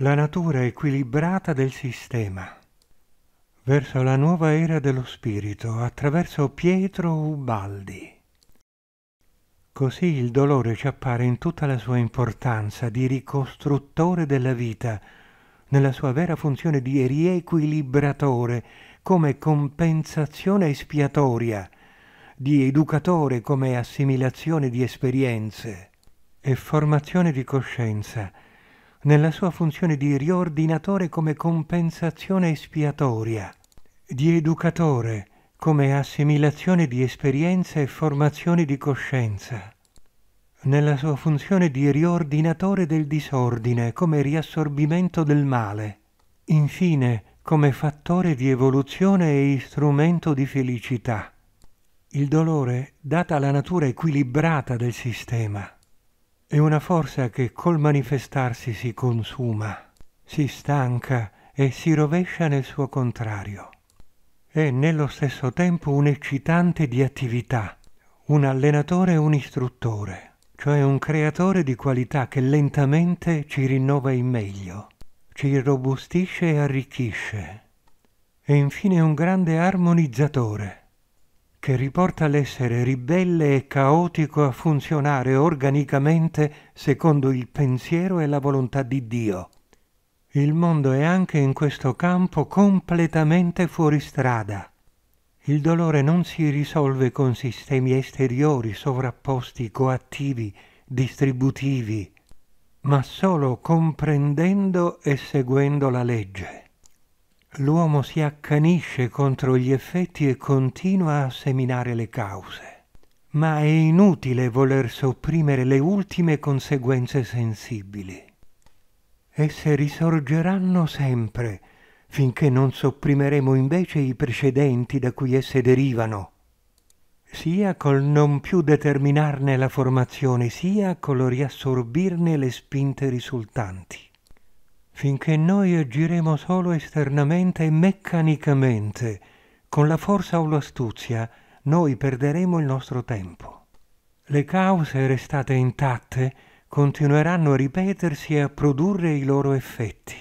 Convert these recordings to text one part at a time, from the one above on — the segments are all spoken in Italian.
la natura equilibrata del sistema, verso la nuova era dello spirito attraverso Pietro Ubaldi. Così il dolore ci appare in tutta la sua importanza di ricostruttore della vita, nella sua vera funzione di riequilibratore come compensazione espiatoria, di educatore come assimilazione di esperienze e formazione di coscienza, nella sua funzione di riordinatore come compensazione espiatoria, di educatore come assimilazione di esperienze e formazione di coscienza, nella sua funzione di riordinatore del disordine come riassorbimento del male, infine come fattore di evoluzione e strumento di felicità. Il dolore, data la natura equilibrata del sistema, è una forza che col manifestarsi si consuma, si stanca e si rovescia nel suo contrario. È nello stesso tempo un eccitante di attività, un allenatore e un istruttore, cioè un creatore di qualità che lentamente ci rinnova in meglio, ci robustisce e arricchisce. E infine un grande armonizzatore, che riporta l'essere ribelle e caotico a funzionare organicamente secondo il pensiero e la volontà di Dio. Il mondo è anche in questo campo completamente fuori strada. Il dolore non si risolve con sistemi esteriori sovrapposti, coattivi, distributivi, ma solo comprendendo e seguendo la legge l'uomo si accanisce contro gli effetti e continua a seminare le cause. Ma è inutile voler sopprimere le ultime conseguenze sensibili. Esse risorgeranno sempre, finché non sopprimeremo invece i precedenti da cui esse derivano, sia col non più determinarne la formazione, sia col riassorbirne le spinte risultanti finché noi agiremo solo esternamente e meccanicamente, con la forza o l'astuzia, noi perderemo il nostro tempo. Le cause restate intatte continueranno a ripetersi e a produrre i loro effetti.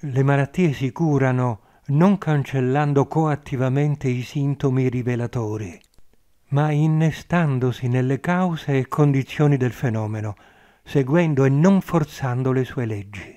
Le malattie si curano non cancellando coattivamente i sintomi rivelatori, ma innestandosi nelle cause e condizioni del fenomeno, seguendo e non forzando le sue leggi.